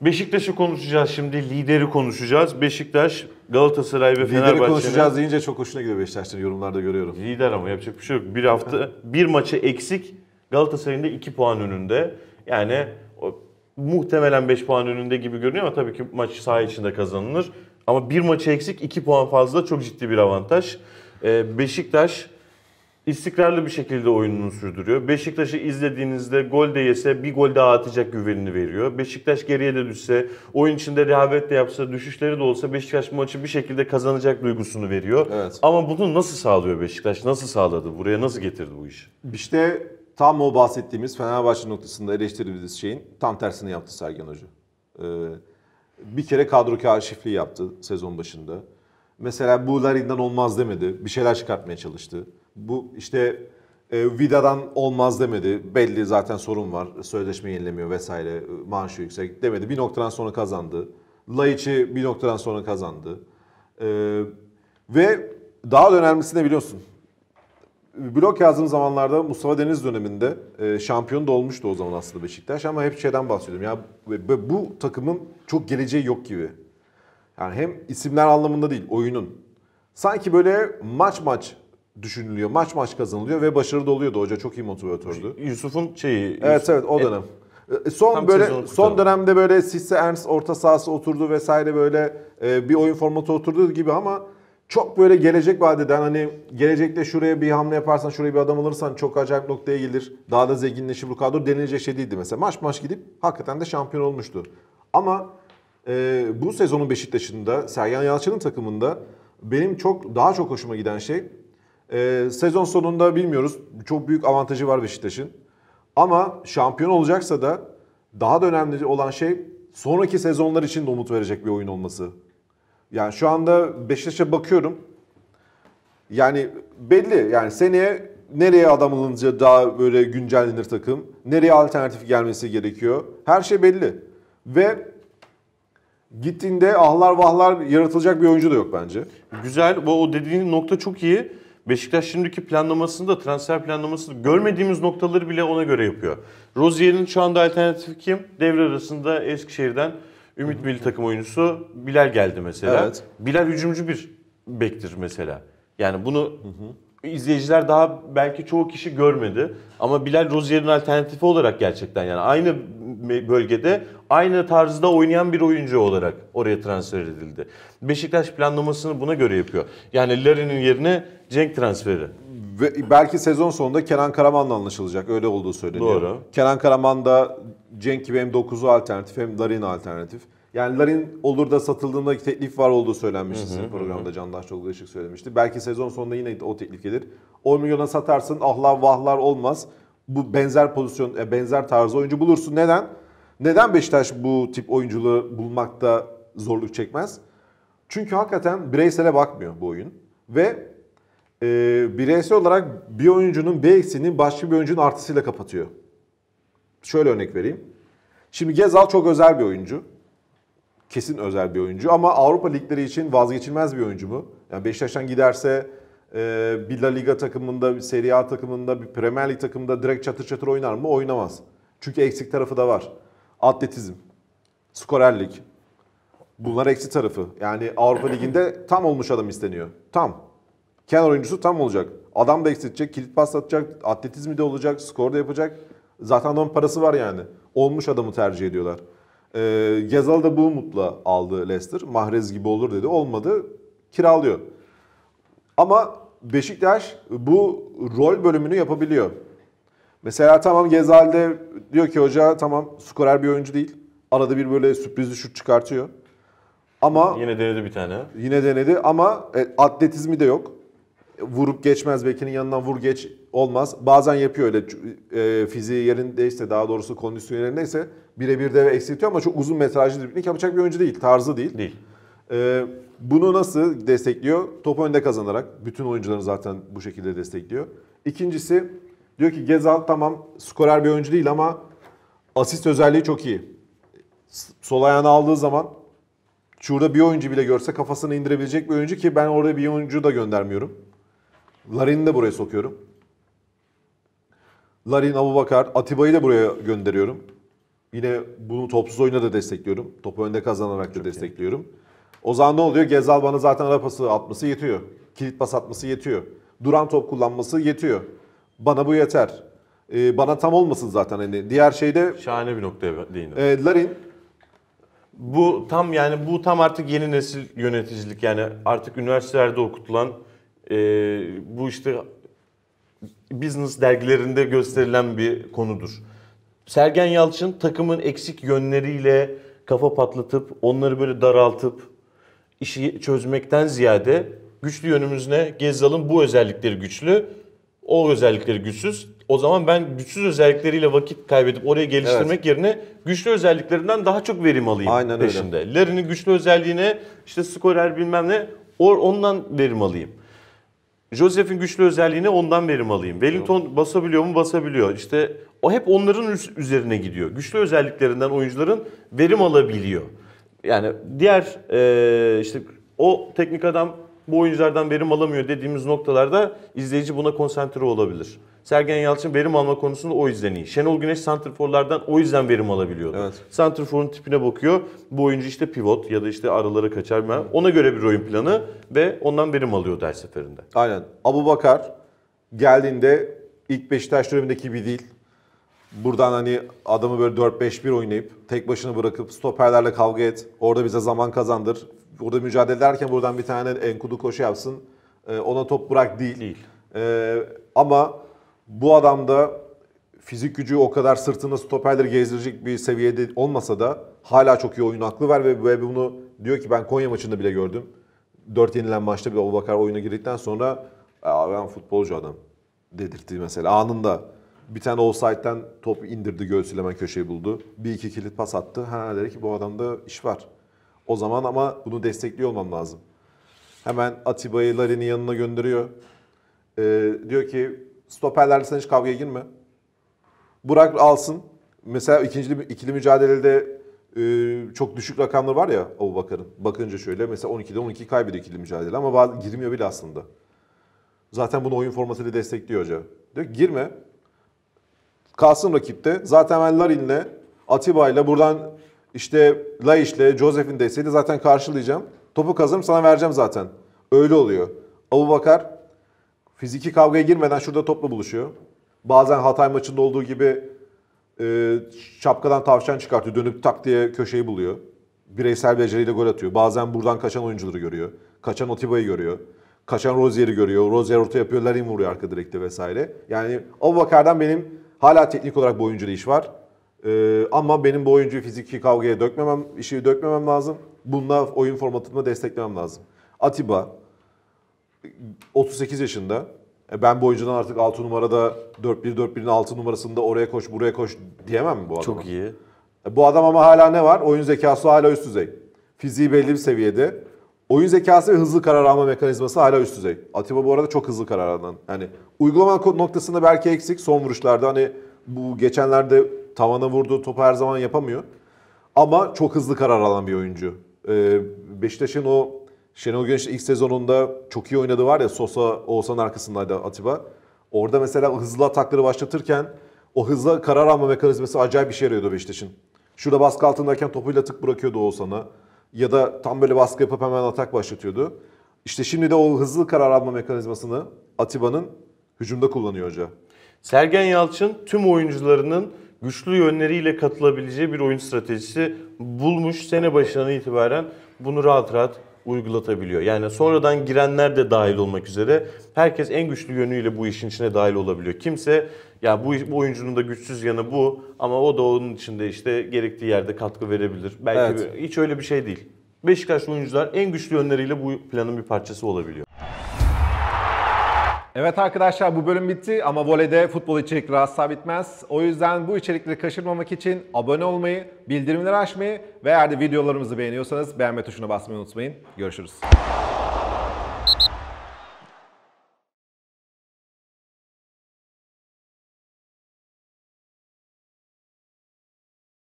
Beşiktaş'ı konuşacağız şimdi. Lideri konuşacağız. Beşiktaş, Galatasaray ve Fenerbahçe. Lideri konuşacağız deyince çok hoşuna gidiyor Beşiktaş'ın yorumlarda görüyorum. Lider ama yapacak bir şey yok. Bir hafta bir maçı eksik. Galatasaray'ın da 2 puan önünde. Yani o, muhtemelen 5 puan önünde gibi görünüyor ama tabii ki maç saha içinde kazanılır. Ama bir maçı eksik 2 puan fazla çok ciddi bir avantaj. Ee, Beşiktaş istikrarlı bir şekilde oyununu sürdürüyor. Beşiktaş'ı izlediğinizde gol de yese bir gol daha atacak güvenini veriyor. Beşiktaş geriye de düşse, oyun içinde rehavet de yapsa, düşüşleri de olsa Beşiktaş maçı bir şekilde kazanacak duygusunu veriyor. Evet. Ama bunu nasıl sağlıyor Beşiktaş? Nasıl sağladı? Buraya nasıl getirdi bu iş? İşte tam o bahsettiğimiz Fenerbahçe noktasında eleştirdiğimiz şeyin tam tersini yaptı Sergen Hoca. Ee, bir kere kadro karşifliği yaptı sezon başında. Mesela bu Larin'den olmaz demedi. Bir şeyler çıkartmaya çalıştı. Bu işte e, Vida'dan olmaz demedi. Belli zaten sorun var. Sözleşme yenilemiyor vesaire. E, maaşı yüksek demedi. Bir noktadan sonra kazandı. Laiç'i bir noktadan sonra kazandı. E, ve daha da önemlisi ne biliyorsun? Blok yazdığım zamanlarda Mustafa Deniz döneminde e, şampiyon da olmuştu o zaman aslında Beşiktaş ama hep şeyden bahsediyorum. Ya bu takımın çok geleceği yok gibi. Yani hem isimler anlamında değil oyunun. Sanki böyle maç maç düşünülüyor. Maç maç kazanılıyor ve başarılı oluyordu hoca. Çok iyi motivatördü. Yusuf'un şeyi. Yusuf, evet evet o dönem. E, son böyle son dönemde böyle Sisse Ernst orta sahası oturdu vesaire böyle e, bir oyun formatı oturdu gibi ama çok böyle gelecek vadeden hani gelecekte şuraya bir hamle yaparsan şuraya bir adam alırsan çok acayip noktaya gelir. Daha da zenginleşir bu kadro denilecek şey değildi mesela. Maç maç gidip hakikaten de şampiyon olmuştu. Ama e, bu sezonun Beşiktaş'ında Sergen Yalçın'ın takımında benim çok daha çok hoşuma giden şey e, sezon sonunda bilmiyoruz. Çok büyük avantajı var Beşiktaş'ın. Ama şampiyon olacaksa da daha da önemli olan şey sonraki sezonlar için de umut verecek bir oyun olması. Yani şu anda Beşiktaş'a bakıyorum. Yani belli yani seneye nereye adam alınca daha böyle güncellenir takım. Nereye alternatif gelmesi gerekiyor. Her şey belli. Ve gittiğinde ahlar vahlar yaratılacak bir oyuncu da yok bence. Güzel. O dediğin nokta çok iyi. Beşiktaş şimdiki planlamasında transfer planlamasında görmediğimiz noktaları bile ona göre yapıyor. Rozier'in şu anda alternatifi kim? Devre arasında Eskişehir'den Ümit Milli Takım oyuncusu Bilal geldi mesela. Evet. Bilal hücumcu bir bektir mesela. Yani bunu hı hı izleyiciler daha belki çoğu kişi görmedi. Ama Bilal Rozier'in alternatifi olarak gerçekten yani aynı bölgede aynı tarzda oynayan bir oyuncu olarak oraya transfer edildi. Beşiktaş planlamasını buna göre yapıyor. Yani Larry'nin yerine Cenk transferi. Ve belki sezon sonunda Kenan Karaman'la anlaşılacak. Öyle olduğu söyleniyor. Doğru. Kenan Karaman da Cenk gibi hem 9'u alternatif hem Larin alternatif. Yani Larin olur da satıldığında teklif var olduğu söylenmişti sizin programda Can çok Işık söylemişti. Belki sezon sonunda yine o teklif gelir. 10 milyona satarsın ahlar vahlar olmaz. Bu benzer pozisyon, e, benzer tarzı oyuncu bulursun. Neden? Neden Beşiktaş bu tip oyuncuları bulmakta zorluk çekmez? Çünkü hakikaten bireysele bakmıyor bu oyun. Ve e, bireysel olarak bir oyuncunun B eksiğini başka bir oyuncunun artısıyla kapatıyor. Şöyle örnek vereyim. Şimdi Gezal çok özel bir oyuncu kesin özel bir oyuncu ama Avrupa ligleri için vazgeçilmez bir oyuncu mu? Yani Beşiktaş'tan giderse e, bir La Liga takımında, bir Serie A takımında, bir Premier Lig takımında direkt çatır çatır oynar mı? Oynamaz. Çünkü eksik tarafı da var. Atletizm, skorerlik. Bunlar eksi tarafı. Yani Avrupa Ligi'nde tam olmuş adam isteniyor. Tam. Kenar oyuncusu tam olacak. Adam da eksiltecek, kilit pas atacak, atletizmi de olacak, skor da yapacak. Zaten onun parası var yani. Olmuş adamı tercih ediyorlar. E, Gezal da bu umutla aldı Leicester. Mahrez gibi olur dedi. Olmadı. Kiralıyor. Ama Beşiktaş bu rol bölümünü yapabiliyor. Mesela tamam Gezal'de diyor ki hoca tamam skorer bir oyuncu değil. Arada bir böyle sürprizli şut çıkartıyor. Ama yine denedi bir tane. Yine denedi ama e, atletizmi de yok vurup geçmez bekinin yanından vur geç olmaz. Bazen yapıyor öyle e, fiziği yerindeyse daha doğrusu kondisyon yerindeyse birebir de eksiltiyor ama çok uzun metrajlı bir dribling yapacak bir oyuncu değil. Tarzı değil. Değil. E, bunu nasıl destekliyor? Top önde kazanarak. Bütün oyuncuları zaten bu şekilde destekliyor. İkincisi diyor ki Gezal tamam skorer bir oyuncu değil ama asist özelliği çok iyi. Sol ayağını aldığı zaman şurada bir oyuncu bile görse kafasını indirebilecek bir oyuncu ki ben orada bir oyuncu da göndermiyorum. Larin'i de buraya sokuyorum. Larin, Abubakar, Atiba'yı da buraya gönderiyorum. Yine bunu topsuz oyuna da destekliyorum. Topu önde kazanarak Çok da destekliyorum. Iyi. O zaman ne oluyor? Gezal bana zaten ara pası atması yetiyor. Kilit pas atması yetiyor. Duran top kullanması yetiyor. Bana bu yeter. Ee, bana tam olmasın zaten. Hani diğer şeyde... Şahane bir noktaya değindim. E, ee, Larin bu tam yani bu tam artık yeni nesil yöneticilik yani artık üniversitelerde okutulan e, bu işte business dergilerinde gösterilen bir konudur. Sergen Yalçın takımın eksik yönleriyle kafa patlatıp onları böyle daraltıp işi çözmekten ziyade güçlü yönümüzüne ne? Gezzal'ın bu özellikleri güçlü. O özellikleri güçsüz. O zaman ben güçsüz özellikleriyle vakit kaybedip oraya geliştirmek evet. yerine güçlü özelliklerinden daha çok verim alayım Aynen peşinde. Larry'nin güçlü özelliğine işte skorer bilmem ne ondan verim alayım. Joseph'in güçlü özelliğini ondan verim alayım. Wellington basabiliyor mu? Basabiliyor. İşte o hep onların üzerine gidiyor. Güçlü özelliklerinden oyuncuların verim alabiliyor. Yani diğer e, işte o teknik adam bu oyunculardan verim alamıyor dediğimiz noktalarda izleyici buna konsantre olabilir. Sergen Yalçın verim alma konusunda o yüzden iyi. Şenol Güneş santrforlardan o yüzden verim alabiliyordu. Evet. Santrforun tipine bakıyor. Bu oyuncu işte pivot ya da işte aralara kaçar mı? Ona göre bir oyun planı ve ondan verim alıyor her seferinde. Aynen. Abu Bakar geldiğinde ilk Beşiktaş dönemindeki gibi değil. Buradan hani adamı böyle 4-5-1 oynayıp tek başına bırakıp stoperlerle kavga et. Orada bize zaman kazandır orada mücadele ederken buradan bir tane enkudu koşu yapsın. Ee, ona top bırak değil. değil. E, ama bu adamda fizik gücü o kadar sırtında stoperleri gezdirecek bir seviyede olmasa da hala çok iyi oyun aklı var ve ve bunu diyor ki ben Konya maçında bile gördüm. 4 yenilen maçta bir Abubakar oyuna girdikten sonra Aa, ben futbolcu adam dedirtti mesela anında. Bir tane offside'den top indirdi göğsüyle hemen köşeyi buldu. Bir iki kilit pas attı. Ha dedi ki bu adamda iş var. O zaman ama bunu destekliyor olmam lazım. Hemen Atiba'yı Larin'in yanına gönderiyor. Ee, diyor ki stoperlerle sen hiç kavga girme. Burak alsın. Mesela ikinci, ikili mücadelede e, çok düşük rakamları var ya o Bakar'ın. Bakınca şöyle mesela 12'de 12 kaybediyor ikili mücadele ama bazı, girmiyor bile aslında. Zaten bunu oyun formatıyla destekliyor hoca. Diyor ki girme. Kalsın rakipte. Zaten ben Larin'le Atiba'yla buradan işte Laiş'le, Joseph'in desteğiyle zaten karşılayacağım. Topu kazım, sana vereceğim zaten. Öyle oluyor. Abu Bakar fiziki kavgaya girmeden şurada topla buluşuyor. Bazen Hatay maçında olduğu gibi e, şapkadan tavşan çıkartıyor. Dönüp tak diye köşeyi buluyor. Bireysel beceriyle gol atıyor. Bazen buradan kaçan oyuncuları görüyor. Kaçan Otiba'yı görüyor. Kaçan Rozier'i görüyor. Rozier orta yapıyor. Larin vuruyor arka direkte vesaire. Yani Abu Bakar'dan benim hala teknik olarak bu oyuncu iş var. Ee, ama benim bu oyuncuyu fiziki kavgaya dökmemem, işi dökmemem lazım. Bununla oyun formatını desteklemem lazım. Atiba 38 yaşında. E, ben bu oyuncudan artık 6 numarada 4-1-4-1'in 6 numarasında oraya koş buraya koş diyemem mi bu adam. Çok iyi. E, bu adam ama hala ne var? Oyun zekası hala üst düzey. Fiziği belli bir seviyede. Oyun zekası ve hızlı karar alma mekanizması hala üst düzey. Atiba bu arada çok hızlı karar alan. Yani uygulama noktasında belki eksik son vuruşlarda hani bu geçenlerde Tavana vurduğu topu her zaman yapamıyor. Ama çok hızlı karar alan bir oyuncu. Ee, Beşiktaş'ın o Şenol Güneş'in ilk sezonunda çok iyi oynadı var ya Sosa Oğuzhan'ın arkasındaydı Atiba. Orada mesela hızlı atakları başlatırken o hızlı karar alma mekanizması acayip bir şey yarıyordu Beşiktaş'ın. Şurada baskı altındayken topuyla tık bırakıyordu Oğuzhan'a. Ya da tam böyle baskı yapıp hemen atak başlatıyordu. İşte şimdi de o hızlı karar alma mekanizmasını Atiba'nın hücumda kullanıyor hoca. Sergen Yalçın tüm oyuncularının güçlü yönleriyle katılabileceği bir oyun stratejisi bulmuş sene başından itibaren bunu rahat rahat uygulatabiliyor. Yani sonradan girenler de dahil olmak üzere herkes en güçlü yönüyle bu işin içine dahil olabiliyor. Kimse ya bu, bu oyuncunun da güçsüz yanı bu ama o da onun içinde işte gerektiği yerde katkı verebilir. Belki evet. hiç öyle bir şey değil. Beşiktaş oyuncular en güçlü yönleriyle bu planın bir parçası olabiliyor. Evet arkadaşlar bu bölüm bitti ama voleyde futbol içerikleri asla bitmez. O yüzden bu içerikleri kaçırmamak için abone olmayı, bildirimleri açmayı ve eğer de videolarımızı beğeniyorsanız beğenme tuşuna basmayı unutmayın. Görüşürüz.